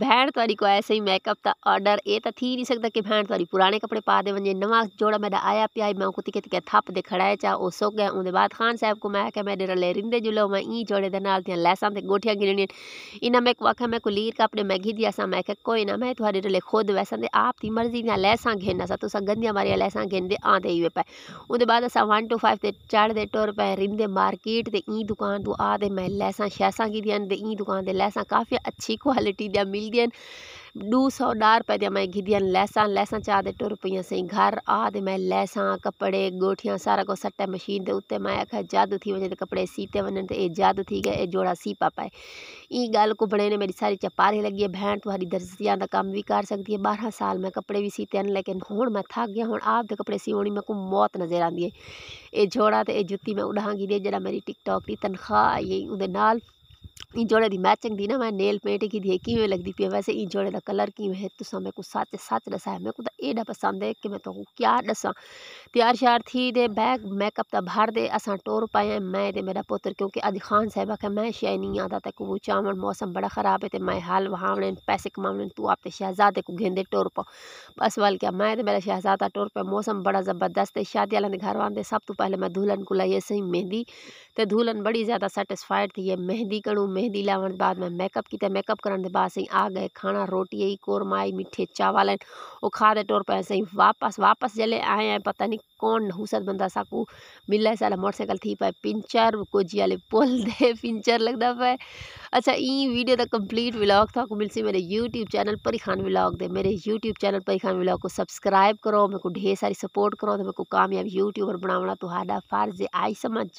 भैन तुरी को ऐसे ही मेकअप का ऑर्डर ये तो थी नहीं सकता कि भैन तुरी पुराने कपड़े पा दे वंजे नवा जोड़ा मेरा आया पिया मैं कुति के तिके थप दे खड़ाए चा वो सो गए उनके बाद खान साहब को मैं के मेरे रले रिंदे जुलो मैं ई जोड़े दे नाल थिया लैसा तो गोठिया गिरनी इन्हें मैं को आख्या मैं को लीर का अपने मैगी दिया सा मैं कोई ना मैं थोड़े रले खुद वैसा तो आप थी मर्जी दिन लैसा घेना सा तुसा गंदिया मारिया लैसा घेन आते ही पाए पे उनके बाद असा टू फाइव से चढ़ते टुर पाए रिंदे मार्केट से ई दुकान तू आ मैं लैसा शैसा की दिया ई दुकान से लैसा काफी अच्छी क्वालिटी दिया मिल दिन ॾू सौ डार रुपए ते मैं घिदिया लैसा लैसा लैसां चाह टुर पई सही घर आ ते मैं लैसा कपड़े गोठिया सारा कुछ सट्टे मशीन के उत्ते मैं आख जादू थी वञे कपड़े सीते वन तो ए जादू थी गए जोड़ा सी पा पाए ई को बने ने मेरी सारी चपारी लगी है भैन तुम्हारी दर्जियाँ का काम भी कर सकती है बारह साल मैं कपड़े भी सीते हैं लेकिन हूँ मैं थक गया हूँ आप तो कपड़े सीवनी मेरे को मौत नज़र आती है ये जोड़ा तो यह जुत्ती मैं उडा दे जरा मेरी टिकटॉक की तनख्वाह आई उनके इन जोड़े की मैचिंग दी ना मैं नेल पेंट की दी कि लगती पी वैसे जोड़े का कलर किवें है तुसा मेरे को सच सच दसा है मेरे को तो एडा पसंद है कि मैं तो क्या दसा तैयार श्यार थी दे बैग मेकअप तो भर दे असा टोर पाया मैं दे मेरा पुत्र क्योंकि अज खान साहब आख मैं शय नहीं आंदा ते को मौसम बड़ा ख़राब है तो मैं हाल वहावने पैसे कमावने तू आप शहजादे को गेंदे टोर पाओ बस वाल क्या मैं तो मेरा शहजादा टोर पे मौसम बड़ा ज़बरदस्त है शादी वाले घर वाले सब तो पहले मैं दुल्हन को लाई सही मेहंदी तो दुल्हन बड़ी ज़्यादा सैटिस्फाइड थी ये मेहंदी करूँ हूँ मेहंदी लावण बाद में मेकअप किया मेकअप करण के बाद सही आ गए खाना रोटी आई कोरमा आई मिठे चावल वो खाद टोर तौर पर सही वापस वापस जॾहिं आया हैं पता नहीं कौन हुसत बंदा साकू है सारा मोटरसाइकिल थी पाए पिंचर कोजी वाले पुल दे पिंचर लगता पाए अच्छा ई वीडियो तक कंप्लीट व्लॉग था को मिलसी मेरे यूट्यूब चैनल पर खान व्लॉग दे मेरे यूट्यूब चैनल पर खान व्लॉग को सब्सक्राइब करो मेरे को ढेर सारी सपोर्ट करो तो मेरे को कामयाब यूट्यूबर बनावना तो हाडा फर्ज आई समझ